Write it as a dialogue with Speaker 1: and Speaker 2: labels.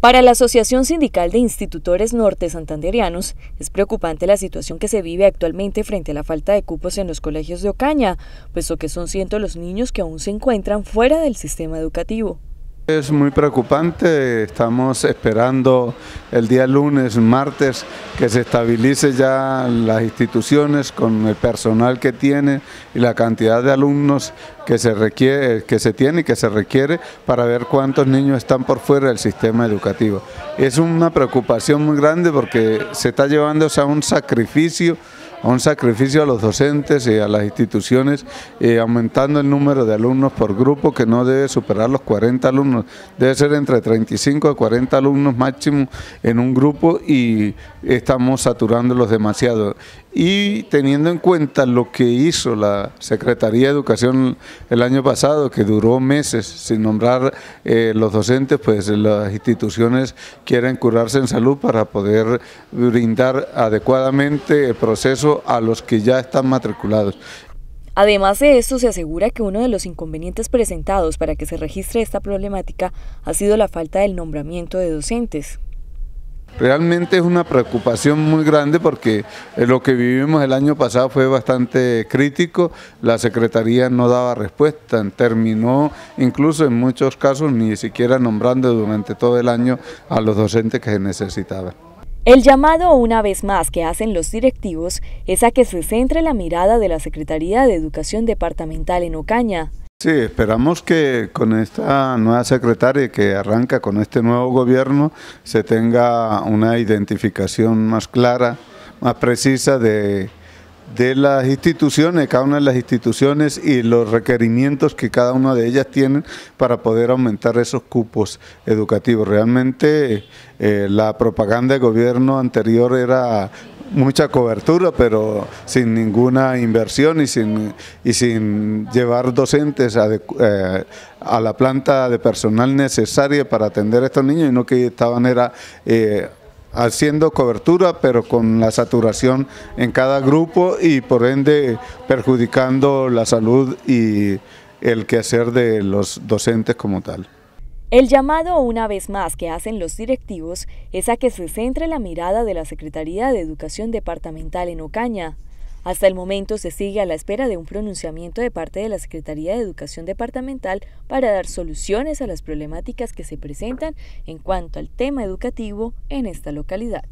Speaker 1: Para la Asociación Sindical de Institutores Norte Santanderianos, es preocupante la situación que se vive actualmente frente a la falta de cupos en los colegios de Ocaña, puesto que son cientos los niños que aún se encuentran fuera del sistema educativo.
Speaker 2: Es muy preocupante, estamos esperando el día lunes, martes, que se estabilice ya las instituciones con el personal que tiene y la cantidad de alumnos que se, requiere, que se tiene y que se requiere para ver cuántos niños están por fuera del sistema educativo. Es una preocupación muy grande porque se está llevando a un sacrificio a un sacrificio a los docentes y a las instituciones, aumentando el número de alumnos por grupo que no debe superar los 40 alumnos, debe ser entre 35 a 40 alumnos máximo en un grupo y estamos saturándolos demasiado. Y teniendo en cuenta lo que hizo la Secretaría de Educación el año pasado, que duró meses sin nombrar eh, los docentes, pues las instituciones quieren curarse en salud para poder brindar adecuadamente el proceso a los que ya están matriculados.
Speaker 1: Además de esto, se asegura que uno de los inconvenientes presentados para que se registre esta problemática ha sido la falta del nombramiento de docentes.
Speaker 2: Realmente es una preocupación muy grande porque eh, lo que vivimos el año pasado fue bastante crítico, la Secretaría no daba respuesta, terminó incluso en muchos casos ni siquiera nombrando durante todo el año a los docentes que se necesitaban.
Speaker 1: El llamado una vez más que hacen los directivos es a que se centre la mirada de la Secretaría de Educación Departamental en Ocaña.
Speaker 2: Sí, esperamos que con esta nueva secretaria que arranca con este nuevo gobierno se tenga una identificación más clara, más precisa de de las instituciones, cada una de las instituciones y los requerimientos que cada una de ellas tienen para poder aumentar esos cupos educativos. Realmente eh, la propaganda del gobierno anterior era mucha cobertura, pero sin ninguna inversión y sin, y sin llevar docentes eh, a, la planta de personal necesaria para atender a estos niños, y no que estaban era... Eh, haciendo cobertura, pero con la saturación en cada grupo y por ende perjudicando la salud y el quehacer de los docentes como tal.
Speaker 1: El llamado una vez más que hacen los directivos es a que se centre la mirada de la Secretaría de Educación Departamental en Ocaña, hasta el momento se sigue a la espera de un pronunciamiento de parte de la Secretaría de Educación Departamental para dar soluciones a las problemáticas que se presentan en cuanto al tema educativo en esta localidad.